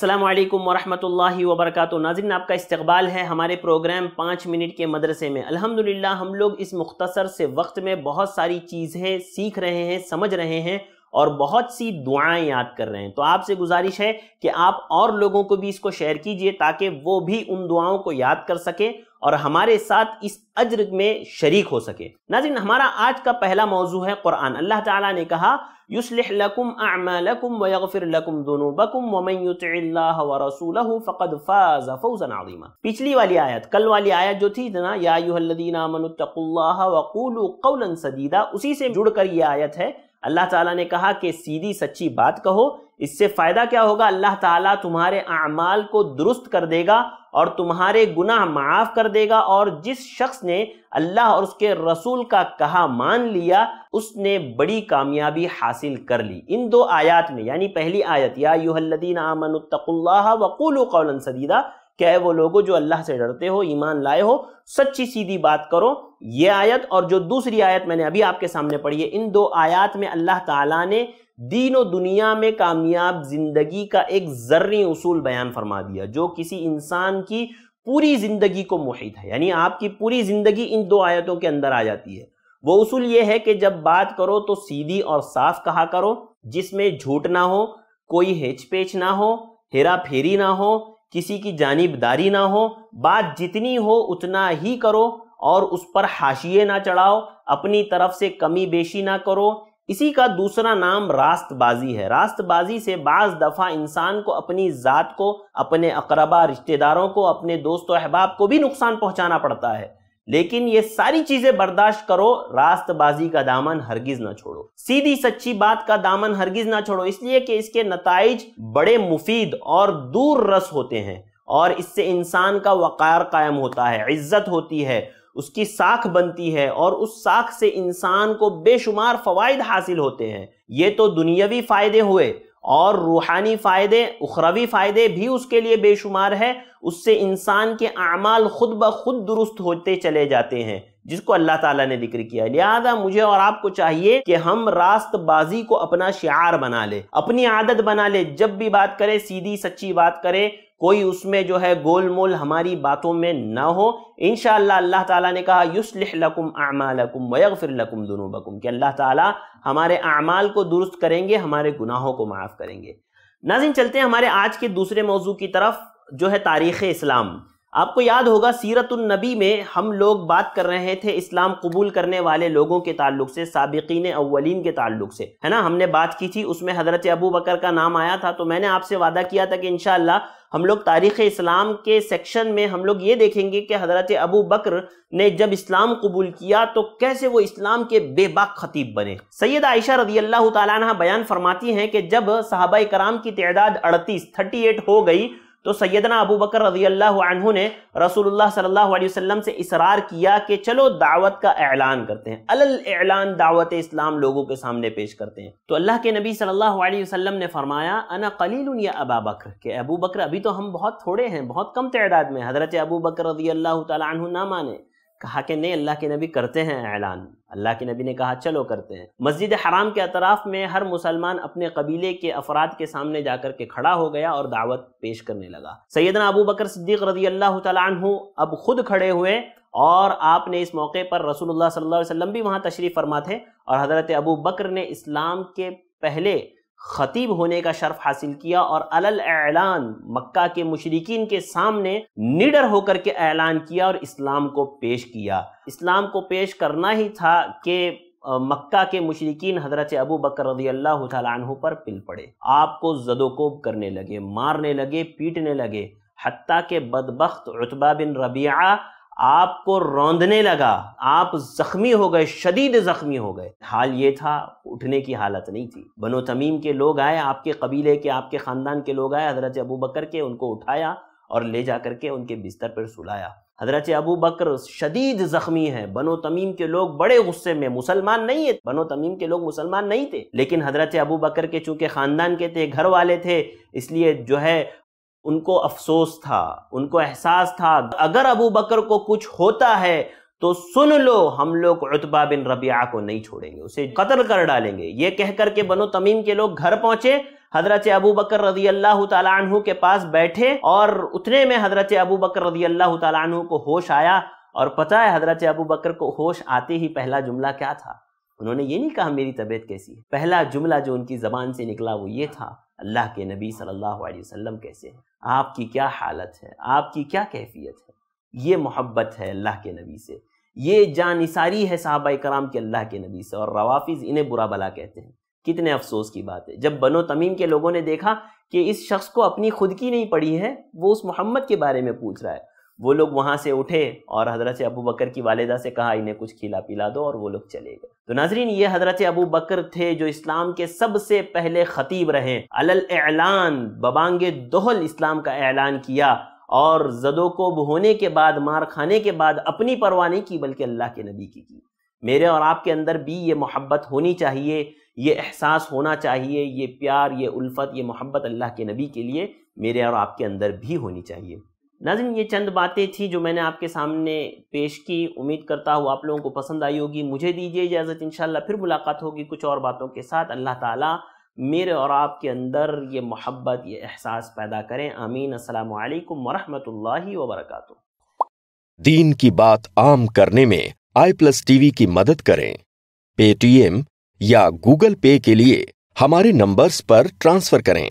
अस्सलाम वालेकुम वरहमतुल्लाहि नाजिन आपका इस्तकबाल है हमारे प्रोग्राम पाँच मिनट के मदरसे में अल्हम्दुलिल्लाह हम लोग इस मुख्तसर से वक्त में बहुत सारी चीज़ें सीख रहे हैं समझ रहे हैं और बहुत सी दुआएं याद कर रहे हैं तो आपसे गुजारिश है कि आप और लोगों को भी इसको शेयर कीजिए ताकि वो भी उन दुआओं को याद कर सकें और हमारे साथ इस अज्र में शरीक हो सके नाजिन हमारा आज का पहला मौजू है कुरान अल्लाह ताला ने कहा يصلح لكم अमालकुम ويغفر لكم ذنوبكم ومن يطع الله ورسوله فقد فاز فوزا عظيما पिछली वाली आयत कल वाली आयत जो थी ना या अय्युहल्लज़ीना आमनु तक़ुल्लाह व क़ौलन सदीदा उसी से जुड़कर ये आयत है अल्लाह ताला ने कहा कि सीधी सच्ची बात कहो इससे फ़ायदा क्या होगा अल्लाह ताला तुम्हारे अमाल को दुरुस्त कर देगा और तुम्हारे गुनाह माफ़ कर देगा और जिस शख्स ने अल्लाह और उसके रसूल का कहा मान लिया उसने बड़ी कामयाबी हासिल कर ली इन दो आयात में यानी पहली आयत या यादीन आमनतल्ला वक़ुल कौलन सदीदा क्या है वो लोगों जो अल्लाह से डरते हो ईमान लाए हो सच्ची सीधी बात करो ये आयत और जो दूसरी आयत मैंने अभी आपके सामने पढ़ी है इन दो आयत में अल्लाह ताला ने दीन और दुनिया में कामयाब जिंदगी का एक जर्री उसूल बयान फरमा दिया जो किसी इंसान की पूरी जिंदगी को मुहित है यानी आपकी पूरी जिंदगी इन दो आयतों के अंदर आ जाती है वो उसूल ये है कि जब बात करो तो सीधी और साफ कहा करो जिसमें झूठ ना हो कोई हेचपेच ना हो हेरा फेरी ना हो किसी की जानिबदारी ना हो बात जितनी हो उतना ही करो और उस पर हाशिए ना चढ़ाओ अपनी तरफ से कमी बेशी ना करो इसी का दूसरा नाम रास्तबाजी है रास्तबाजी से बाज़ दफ़ा इंसान को अपनी ज़ात को अपने अकरबा रिश्तेदारों को अपने दोस्त अहबाब को भी नुकसान पहुंचाना पड़ता है लेकिन ये सारी चीजें बर्दाश्त करो रास्तबाजी का दामन हरगिज ना छोड़ो सीधी सच्ची बात का दामन हरगिज ना छोड़ो इसलिए कि इसके नतज बड़े मुफीद और दूर रस होते हैं और इससे इंसान का वक़ार कायम होता है इज्जत होती है उसकी साख बनती है और उस साख से इंसान को बेशुमार फवायद हासिल होते हैं ये तो दुनियावी फायदे हुए और रूहानी फ़ायदे उखरवी फ़ायदे भी उसके लिए बेशुमार है उससे इंसान के अमाल खुद ब खुद दुरुस्त होते चले जाते हैं जिसको अल्लाह ताला ने जिक्र किया लिहाजा मुझे और आपको चाहिए कि हम रास्तबाजी को अपना शार बना ले अपनी आदत बना ले जब भी बात करें सीधी सच्ची बात करें कोई उसमें जो है गोल मोल हमारी बातों में ना हो इन अल्लाह ताला ने कहा युसलकुम आमालकुम वयगफिर लकुम दुनूबकुम कि अल्लाह ताला हमारे अमाल को दुरुस्त करेंगे हमारे गुनाहों को माफ़ करेंगे नाजिन चलते हैं हमारे आज के दूसरे मौजू की तरफ जो है तारीख़ इस्लाम आपको याद होगा सीरतुलनबी में हम लोग बात कर रहे थे इस्लाम कबूल करने वाले लोगों के ताल्लुक से सबकिन अव्वलिन के ताल्लुक से है ना हमने बात की थी उसमें हज़रत अबू बकर का नाम आया था तो मैंने आपसे वादा किया था कि इनशाला हम लोग तारीख़ इस्लाम के सेक्शन में हम लोग ये देखेंगे कि हज़रत अबू बकर ने जब इस्लाम कबूल किया तो कैसे वो इस्लाम के बेबाक खतीब बने सैयद आयशा रदी अल्लाह तैन बयान फरमाती हैं कि जब साहबा कराम की तदाद अड़तीस थर्टी एट हो गई तो सैदना अबू बकर रजी अल्लाह ने रसूलुल्लाह सल्लल्लाहु अलैहि वसल्लम से इसरार किया कि चलो दावत का ऐलान करते हैं अलल ऐलान दावत इस्लाम लोगों के सामने पेश करते हैं तो अल्लाह के नबी सल्लल्लाहु अलैहि वसल्लम ने फरमाया अना कलील या अबा बकर के अबू बकर अभी तो हम बहुत थोड़े हैं बहुत कम तदाद में हज़रत अबू बकर रजी अल्लाह तु ना माने कहा कि नहीं अल्लाह के नबी करते हैं ऐलान अल्लाह के नबी ने कहा चलो करते हैं मस्जिद हराम के अतराफ़ में हर मुसलमान अपने कबीले के अफराद के सामने जाकर के खड़ा हो गया और दावत पेश करने लगा सैदना अबू बकर सिद्दीक रजी अल्लाह तु अब खुद खड़े हुए और आपने इस मौके पर रसूलुल्लाह सल्लल्लाहु अलैहि वसल्लम भी वहाँ तशरीफ़ फरमा थे और हज़रत अबू बकर ने इस्लाम के पहले खतीब होने का शर्फ हासिल किया और अलल ऐलान मक्का के मुशरकिन के सामने निडर होकर के ऐलान किया और इस्लाम को पेश किया इस्लाम को पेश करना ही था कि मक्का के मुशरकिन हज़रत अबू बकर रजी अल्लाह तु पर पिल पड़े आपको जदोकोब करने लगे मारने लगे पीटने लगे हती के बदबख्त उतबा बिन रबिया आपको रौंदने लगा आप जख्मी हो गए शदीद जख्मी हो गए हाल ये था उठने की हालत नहीं थी बनो तमीम के लोग आए आपके कबीले के आपके ख़ानदान के लोग आए हज़रत अबू बकर के उनको उठाया और ले जा करके उनके बिस्तर पर सुलाया हजरत अबू बकर शदीद ज़ख्मी है बनो तमीम के लोग बड़े गुस्से में मुसलमान नहीं है बनो तमीम के लोग मुसलमान नहीं थे लेकिन हजरत अबू बकर के चूंकि ख़ानदान के थे घर वाले थे इसलिए जो है उनको अफसोस था उनको एहसास था अगर अबू बकर को कुछ होता है तो सुन लो हम लोग उतबा बिन रबिया को नहीं छोड़ेंगे उसे कत्ल कर डालेंगे ये कहकर के बनो तमीम के लोग घर पहुंचे हजरत अबू बकर रजी अल्लाह तु के पास बैठे और उतने में हजरत अबू बकर रजी अल्लाह तु को होश आया और पता है हजरत अबू बकर को होश आते ही पहला जुमला क्या था उन्होंने ये नहीं कहा मेरी तबीयत कैसी है पहला जुमला जो उनकी जबान से निकला वो ये था अल्लाह के नबी सल्लल्लाहु अलैहि वसल्लम कैसे हैं आपकी क्या हालत है आपकी क्या कैफियत है ये मोहब्बत है अल्लाह के नबी से ये जानिसारी है साहब कराम के अल्लाह के नबी से और रवाफिज़ इन्हें बुरा भला कहते हैं कितने अफसोस की बात है जब बनो तमीम के लोगों ने देखा कि इस शख्स को अपनी खुद की नहीं पड़ी है वो उस मोहम्मद के बारे में पूछ रहा है वो लोग वहाँ से उठे और हज़रत अबू बकर की वालदा से कहा इन्हें कुछ खिला पिला दो और वो लोग चले गए तो नाजरीन ये हज़रत अबू बकर थे जो इस्लाम के सबसे पहले ख़तीब रहे अलल एलान बबांग दोहल इस्लाम का ऐलान किया और जदों को बहोने के बाद मार खाने के बाद अपनी परवाह नहीं की बल्कि अल्लाह के नबी की की मेरे और आपके अंदर भी ये मोहब्बत होनी चाहिए ये एहसास होना चाहिए ये प्यार ये उल्फत ये मोहब्बत अल्लाह के नबी के लिए मेरे और आपके अंदर भी होनी चाहिए नाजिन ये चंद बातें थी जो मैंने आपके सामने पेश की उम्मीद करता हूँ आप लोगों को पसंद आई होगी मुझे दीजिए इजाज़त इन फिर मुलाकात होगी कुछ और बातों के साथ अल्लाह ताला मेरे और आपके अंदर ये मोहब्बत ये एहसास पैदा करें आमीन असलकम वरहमल वरक दीन की बात आम करने में आई प्लस टीवी की मदद करें पेटीएम या गूगल पे के लिए हमारे नंबर्स पर ट्रांसफ़र करें